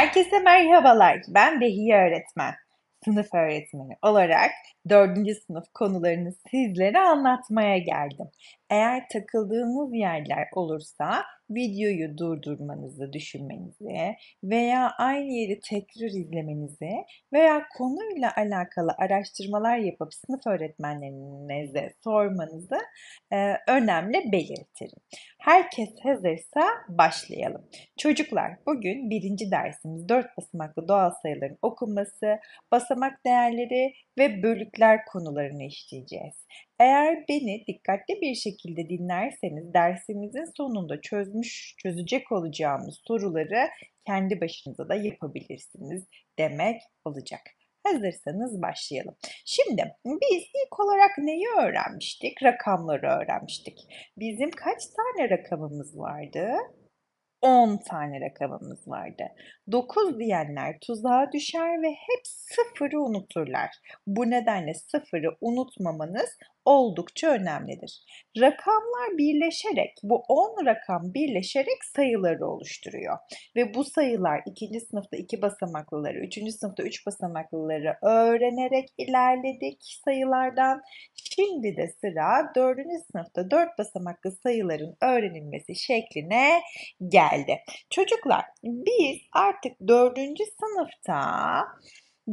Herkese merhabalar. Ben Behiye öğretmen. Sınıf öğretmeni olarak 4. sınıf konularını sizlere anlatmaya geldim. Eğer takıldığınız yerler olursa videoyu durdurmanızı düşünmenizi veya aynı yeri tekrar izlemenizi veya konuyla alakalı araştırmalar yapıp sınıf öğretmenlerinize sormanızı e, önemli belirtirim. Herkes hazırsa başlayalım. Çocuklar bugün birinci dersimiz 4 basamaklı doğal sayıların okunması, basamak değerleri ve bölük özellikler konularını işleyeceğiz. Eğer beni dikkatli bir şekilde dinlerseniz dersimizin sonunda çözmüş, çözecek olacağımız soruları kendi başınıza da yapabilirsiniz demek olacak. Hazırsanız başlayalım. Şimdi biz ilk olarak neyi öğrenmiştik? Rakamları öğrenmiştik. Bizim kaç tane rakamımız vardı? 10 tane rakamımız vardı. 9 diyenler tuzağa düşer ve hep sıfırı unuturlar. Bu nedenle sıfırı unutmamanız oldukça önemlidir. Rakamlar birleşerek bu 10 rakam birleşerek sayıları oluşturuyor. Ve bu sayılar 2. sınıfta 2 basamaklıları, 3. sınıfta 3 basamaklıları öğrenerek ilerledik sayılardan. Şimdi de sıra 4. sınıfta 4 basamaklı sayıların öğrenilmesi şekline geldi. Çocuklar biz artık 4. sınıfta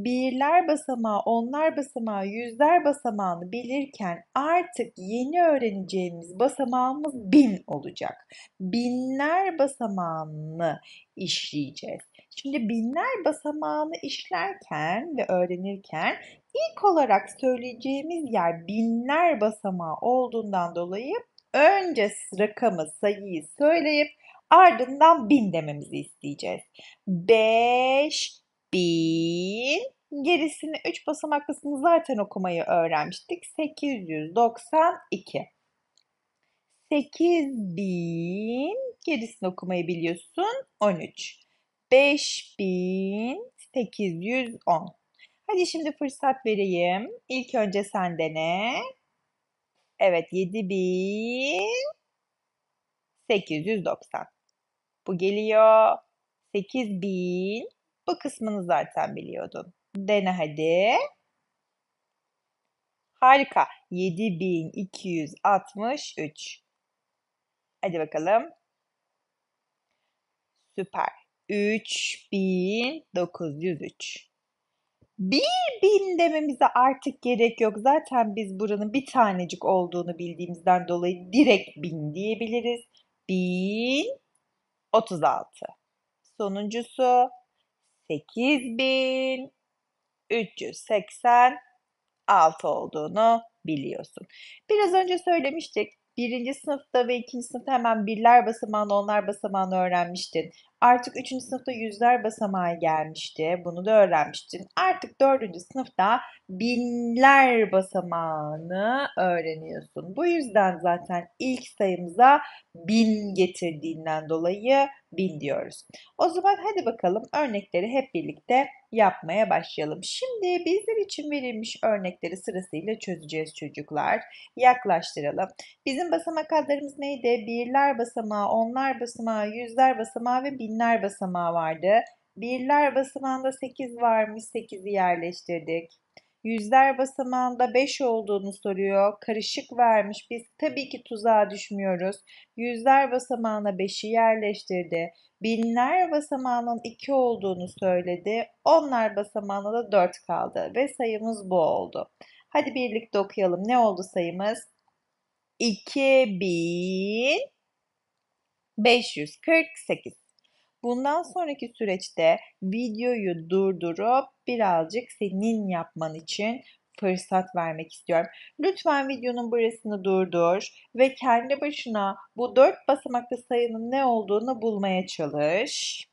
birler basamağı, onlar basamağı, yüzler basamağını bilirken artık yeni öğreneceğimiz basamağımız bin olacak. Binler basamağını işleyeceğiz. Şimdi binler basamağını işlerken ve öğrenirken ilk olarak söyleyeceğimiz yer binler basamağı olduğundan dolayı önce rakamı, sayıyı söyleyip ardından bin dememizi isteyeceğiz. 5 bin. Gerisini 3 basamaklısını zaten okumayı öğrenmiştik. 892. 8000 gerisini okumayı biliyorsun 13. 5810. Hadi şimdi fırsat vereyim. İlk önce sen dene. Evet 7890. Bu geliyor. 8000 bu kısmını zaten biliyordun. Dene hadi. Harika. 7263. Hadi bakalım. Süper. 3903. Bir bin dememize artık gerek yok. Zaten biz buranın bir tanecik olduğunu bildiğimizden dolayı direkt bin diyebiliriz. Bin 36. Sonuncusu 8386 olduğunu biliyorsun. Biraz önce söylemiştik. Birinci sınıfta ve ikinci sınıfta hemen birler basamağını, onlar basamağını öğrenmiştin. Artık 3. sınıfta yüzler basamağı gelmişti. Bunu da öğrenmiştin. Artık 4. sınıfta binler basamağını öğreniyorsun. Bu yüzden zaten ilk sayımıza bin getirdiğinden dolayı bin diyoruz. O zaman hadi bakalım örnekleri hep birlikte yapmaya başlayalım. Şimdi bizler için verilmiş örnekleri sırasıyla çözeceğiz çocuklar. Yaklaştıralım. Bizim basamak adlarımız neydi? Birler basamağı, onlar basamağı, yüzler basamağı ve binler basamağı vardı. Birler basamağında 8 varmış, 8'i yerleştirdik. Yüzler basamağında 5 olduğunu soruyor. Karışık vermiş. Biz tabii ki tuzağa düşmüyoruz. Yüzler basamağına 5'i yerleştirdi. Binler basamağının 2 olduğunu söyledi. Onlar basamağına da 4 kaldı ve sayımız bu oldu. Hadi birlikte okuyalım. Ne oldu sayımız? 2548 Bundan sonraki süreçte videoyu durdurup birazcık senin yapman için fırsat vermek istiyorum. Lütfen videonun burasını durdur ve kendi başına bu dört basamaklı sayının ne olduğunu bulmaya çalış.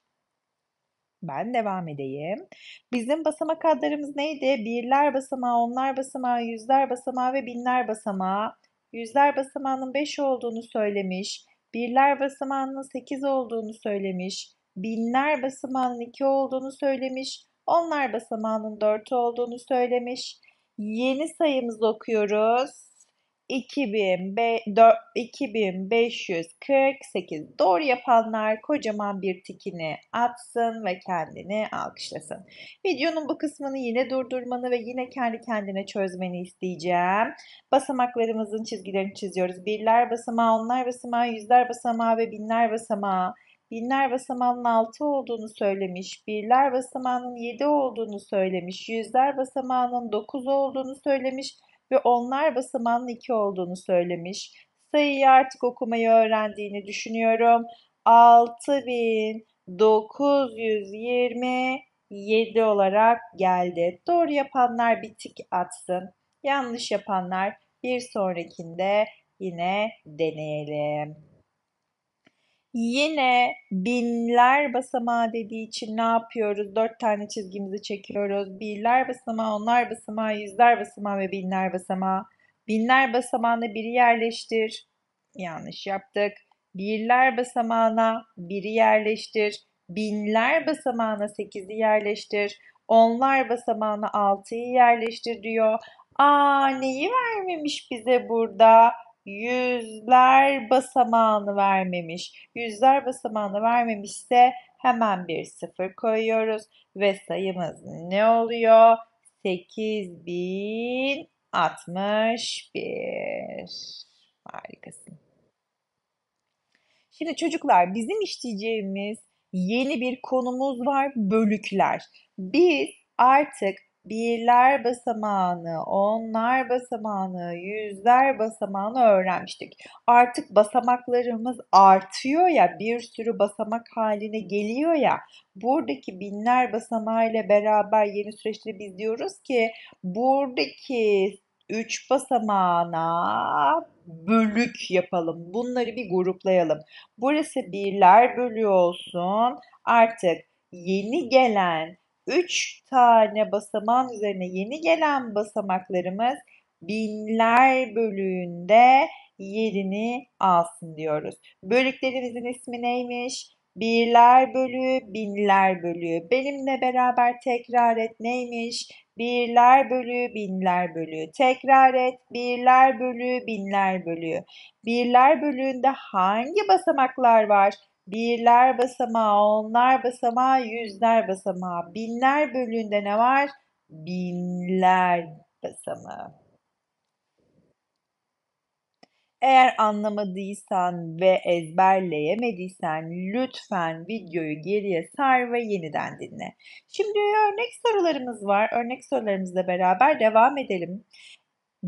Ben devam edeyim. Bizim basamak adlarımız neydi? Birler basamağı, onlar basamağı, yüzler basamağı ve binler basamağı. Yüzler basamağının 5 olduğunu söylemiş. Birler basamağının 8 olduğunu söylemiş binler basamağının 2 olduğunu söylemiş. Onlar basamağının 4 olduğunu söylemiş. Yeni sayımızı okuyoruz. 2548 doğru yapanlar kocaman bir tikini atsın ve kendini alkışlasın. Videonun bu kısmını yine durdurmanı ve yine kendi kendine çözmeni isteyeceğim. Basamaklarımızın çizgilerini çiziyoruz. Birler basamağı, onlar basamağı, yüzler basamağı ve binler basamağı binler basamağının 6 olduğunu söylemiş, birler basamağının 7 olduğunu söylemiş, yüzler basamağının 9 olduğunu söylemiş ve onlar basamağının 2 olduğunu söylemiş. Sayıyı artık okumayı öğrendiğini düşünüyorum. 6927 olarak geldi. Doğru yapanlar bir tik atsın. Yanlış yapanlar bir sonrakinde yine deneyelim. Yine binler basamağı dediği için ne yapıyoruz? Dört tane çizgimizi çekiyoruz. Birler basamağı, onlar basamağı, yüzler basamağı ve binler basamağı. Binler basamağına biri yerleştir. Yanlış yaptık. Birler basamağına biri yerleştir. Binler basamağına sekizi yerleştir. Onlar basamağına altıyı yerleştir diyor. Aa neyi vermemiş bize burada? yüzler basamağını vermemiş. Yüzler basamağını vermemişse hemen bir sıfır koyuyoruz ve sayımız ne oluyor? 8061. Harikasın. Şimdi çocuklar bizim işleyeceğimiz yeni bir konumuz var bölükler. Biz artık birler basamağını, onlar basamağını, yüzler basamağını öğrenmiştik. Artık basamaklarımız artıyor ya, bir sürü basamak haline geliyor ya. Buradaki binler basamağı ile beraber yeni süreçte biz diyoruz ki buradaki üç basamağına bölük yapalım. Bunları bir gruplayalım. Burası birler bölüğü olsun. Artık yeni gelen 3 tane basamağın üzerine yeni gelen basamaklarımız binler bölüğünde yerini alsın diyoruz. Bölüklerimizin ismi neymiş? Birler bölü, binler bölü. Benimle beraber tekrar et neymiş? Birler bölü, binler bölü. Tekrar et. Birler bölü, binler bölü. Birler bölüğünde hangi basamaklar var? Birler basamağı, onlar basamağı, yüzler basamağı. Binler bölüğünde ne var? Binler basamağı. Eğer anlamadıysan ve ezberleyemediysen lütfen videoyu geriye sar ve yeniden dinle. Şimdi örnek sorularımız var. Örnek sorularımızla beraber devam edelim.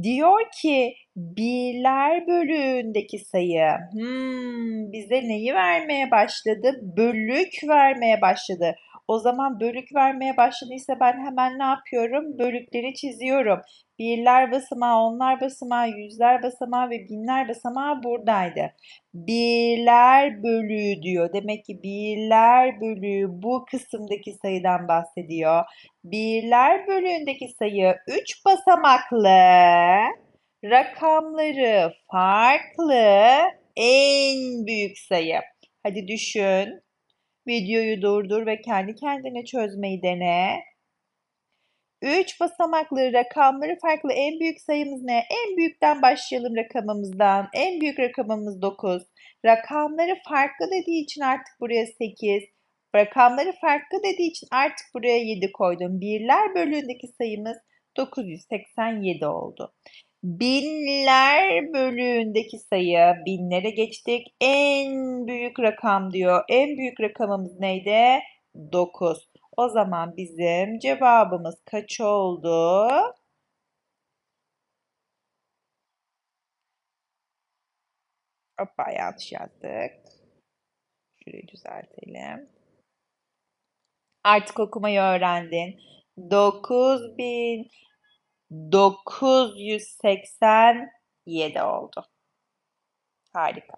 Diyor ki birler bölüğündeki sayı hmm, bize neyi vermeye başladı? Bölük vermeye başladı. O zaman bölük vermeye başladıysa ben hemen ne yapıyorum? Bölükleri çiziyorum birler basamağı, onlar basamağı, yüzler basamağı ve binler basamağı buradaydı. Birler bölüğü diyor. Demek ki birler bölüğü bu kısımdaki sayıdan bahsediyor. Birler bölüğündeki sayı 3 basamaklı rakamları farklı en büyük sayı. Hadi düşün. Videoyu durdur ve kendi kendine çözmeyi dene. 3 basamaklı rakamları farklı en büyük sayımız ne? En büyükten başlayalım rakamımızdan. En büyük rakamımız 9. Rakamları farklı dediği için artık buraya 8. Rakamları farklı dediği için artık buraya 7 koydum. Birler bölüğündeki sayımız 987 oldu. Binler bölüğündeki sayı binlere geçtik. En büyük rakam diyor. En büyük rakamımız neydi? 9. O zaman bizim cevabımız kaç oldu? Hoppa yanlış yazdık. Şurayı düzeltelim. Artık okumayı öğrendin. 9987 oldu. Harika.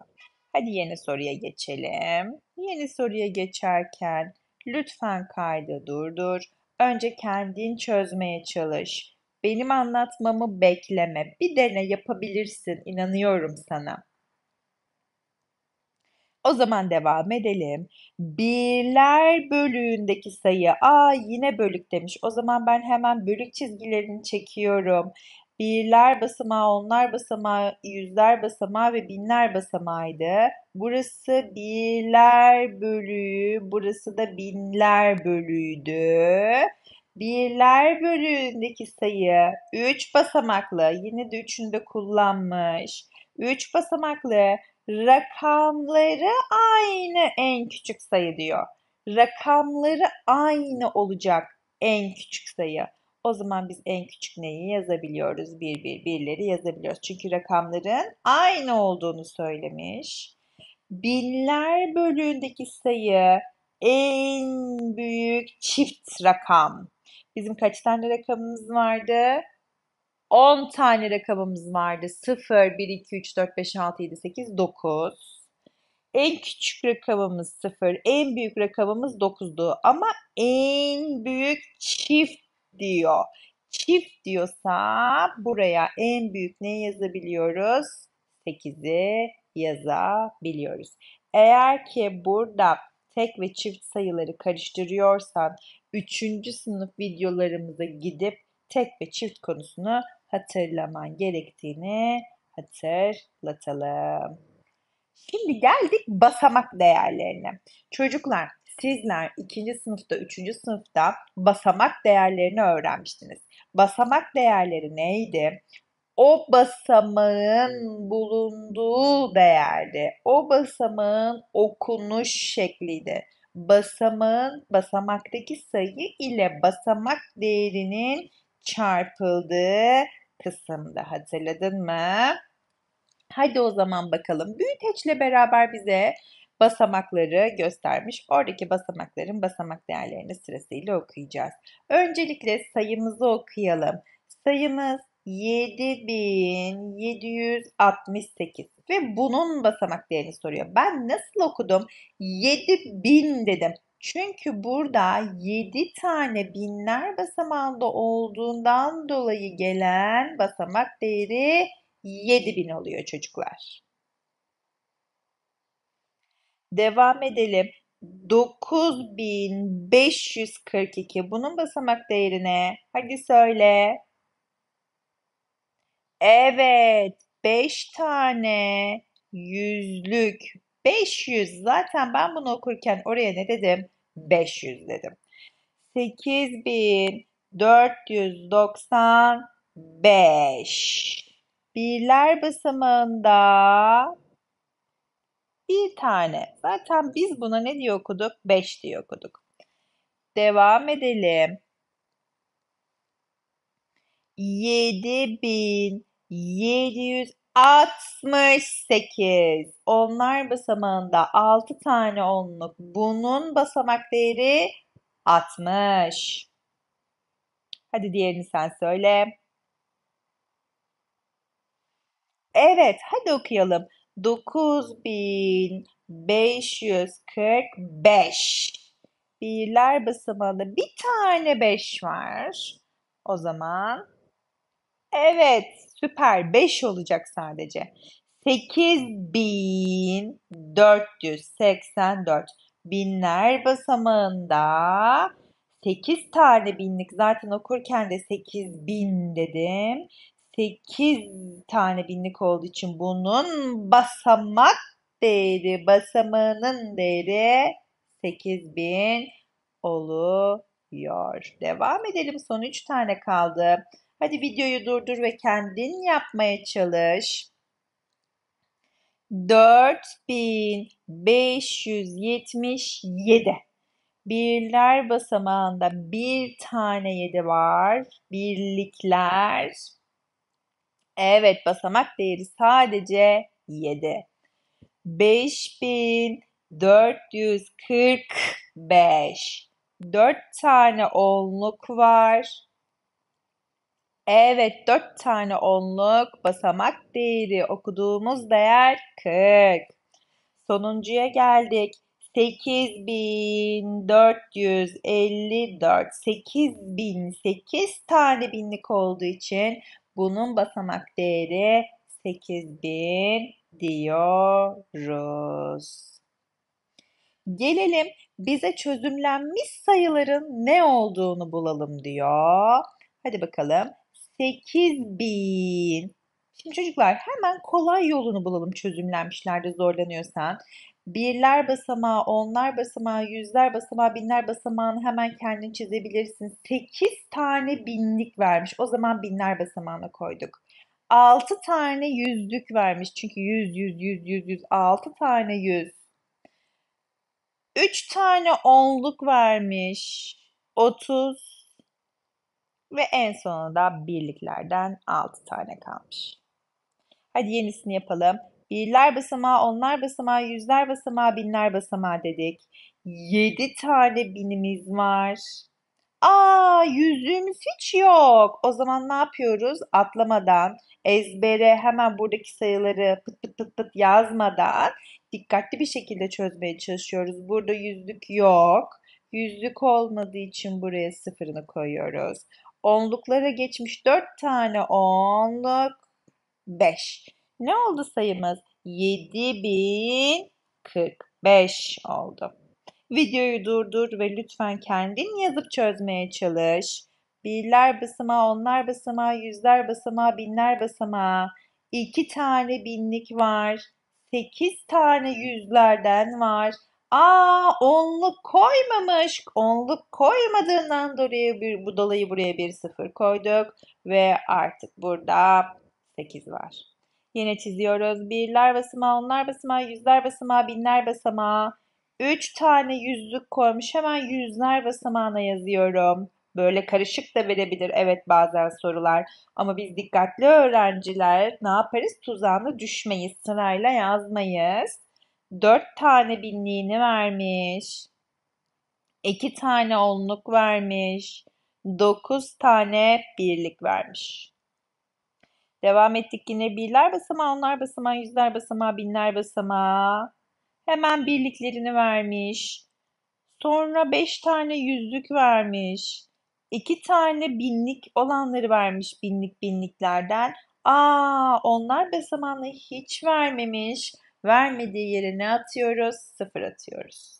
Hadi yeni soruya geçelim. Yeni soruya geçerken Lütfen kaydı durdur. Önce kendin çözmeye çalış. Benim anlatmamı bekleme. Bir dene yapabilirsin. İnanıyorum sana. O zaman devam edelim. Birler bölüğündeki sayı. Aa yine bölük demiş. O zaman ben hemen bölük çizgilerini çekiyorum. Birler basamağı, onlar basamağı, yüzler basamağı ve binler basamağıydı. Burası birler bölüğü, burası da binler bölüğüydü. Birler bölüğündeki sayı 3 basamaklı. Yine de üçünü de kullanmış. 3 basamaklı rakamları aynı en küçük sayı diyor. Rakamları aynı olacak en küçük sayı. O zaman biz en küçük neyi yazabiliyoruz? Bir bir birleri yazabiliyoruz. Çünkü rakamların aynı olduğunu söylemiş. Binler bölüğündeki sayı en büyük çift rakam. Bizim kaç tane rakamımız vardı? 10 tane rakamımız vardı. 0, 1, 2, 3, 4, 5, 6, 7, 8, 9. En küçük rakamımız 0, en büyük rakamımız 9'du. Ama en büyük çift diyor. Çift diyorsa buraya en büyük ne yazabiliyoruz? 8'i yazabiliyoruz. Eğer ki burada tek ve çift sayıları karıştırıyorsan 3. sınıf videolarımıza gidip tek ve çift konusunu hatırlaman gerektiğini hatırlatalım. Şimdi geldik basamak değerlerine. Çocuklar sizler 2. sınıfta, 3. sınıfta basamak değerlerini öğrenmiştiniz. Basamak değerleri neydi? o basamağın bulunduğu değerdi. o basamağın okunuş şekliydi. Basamağın basamaktaki sayı ile basamak değerinin çarpıldığı kısımda hatırladın mı? Hadi o zaman bakalım. Büyüteçle beraber bize basamakları göstermiş. Oradaki basamakların basamak değerlerini sırasıyla okuyacağız. Öncelikle sayımızı okuyalım. Sayımız 7768 ve bunun basamak değerini soruyor. Ben nasıl okudum? 7000 dedim. Çünkü burada 7 tane binler basamağında olduğundan dolayı gelen basamak değeri 7000 oluyor çocuklar. Devam edelim. 9542 bunun basamak değerine hadi söyle. Evet, 5 tane yüzlük. 500 zaten ben bunu okurken oraya ne dedim? 500 dedim. 8495. Birler basamağında bir tane. Zaten biz buna ne diye okuduk? 5 diye okuduk. Devam edelim. 7768. Onlar basamağında 6 tane onluk. Bunun basamak değeri 60. Hadi diğerini sen söyle. Evet, hadi okuyalım. 9545. Birler basamağında bir tane 5 var. O zaman Evet, süper. 5 olacak sadece. 8484 binler basamağında 8 tane binlik zaten okurken de 8 bin dedim. 8 tane binlik olduğu için bunun basamak değeri, basamağının değeri 8000 oluyor. Devam edelim. Son 3 tane kaldı. Hadi videoyu durdur ve kendin yapmaya çalış. 4577 Birler basamağında bir tane 7 var. Birlikler. Evet basamak değeri sadece 7. 5445 4 tane onluk var. Evet, dört tane onluk basamak değeri okuduğumuz değer 40. Sonuncuya geldik. 8454 8008 tane binlik olduğu için bunun basamak değeri 8000 diyoruz. Gelelim bize çözümlenmiş sayıların ne olduğunu bulalım diyor. Hadi bakalım. 8000. Şimdi çocuklar hemen kolay yolunu bulalım çözümlenmişlerde zorlanıyorsan. Birler basamağı, onlar basamağı, yüzler basamağı, binler basamağını hemen kendin çizebilirsin. 8 tane binlik vermiş. O zaman binler basamağına koyduk. 6 tane yüzlük vermiş. Çünkü 100, 100, 100, 100, 100. 6 tane yüz. 3 tane onluk vermiş. 30, ve en sonunda birliklerden 6 tane kalmış. Hadi yenisini yapalım. Birler basamağı, onlar basamağı, yüzler basamağı, binler basamağı dedik. 7 tane binimiz var. Aa yüzüğümüz hiç yok. O zaman ne yapıyoruz? Atlamadan, ezbere hemen buradaki sayıları pıt pıt pıt pıt yazmadan dikkatli bir şekilde çözmeye çalışıyoruz. Burada yüzlük yok. Yüzlük olmadığı için buraya sıfırını koyuyoruz. Onluklara geçmiş 4 tane onluk 5. Ne oldu sayımız? 7045 oldu. Videoyu durdur ve lütfen kendin yazıp çözmeye çalış. Birler basama, onlar basama, yüzler basama, binler basama 2 tane binlik var. 8 tane yüzlerden var. Aa onluk koymamış. Onluk koymadığından dolayı bir, bu dolayı buraya bir sıfır koyduk. Ve artık burada 8 var. Yine çiziyoruz. Birler basamağı, onlar basamağı, yüzler basamağı, binler basamağı. 3 tane yüzlük koymuş. Hemen yüzler basamağına yazıyorum. Böyle karışık da verebilir evet bazen sorular. Ama biz dikkatli öğrenciler ne yaparız? Tuzağına düşmeyiz. Sırayla yazmayız. 4 tane binliğini vermiş. 2 tane onluk vermiş. 9 tane birlik vermiş. Devam ettik yine birler basamağı, onlar basamağı, yüzler basamağı, binler basamağı. Hemen birliklerini vermiş. Sonra 5 tane yüzlük vermiş. 2 tane binlik olanları vermiş binlik binliklerden. Aa onlar basamağını hiç vermemiş. Vermediği yere ne atıyoruz? Sıfır atıyoruz.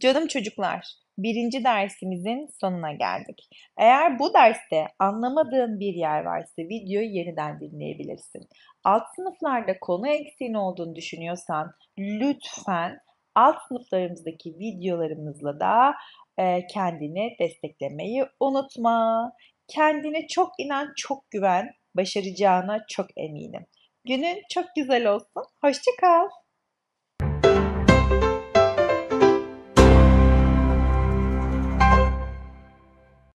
Canım çocuklar, birinci dersimizin sonuna geldik. Eğer bu derste anlamadığın bir yer varsa videoyu yeniden dinleyebilirsin. Alt sınıflarda konu eksiğin olduğunu düşünüyorsan lütfen alt sınıflarımızdaki videolarımızla da e, kendini desteklemeyi unutma. Kendine çok inan, çok güven, başaracağına çok eminim. Günün çok güzel olsun. Hoşçakal.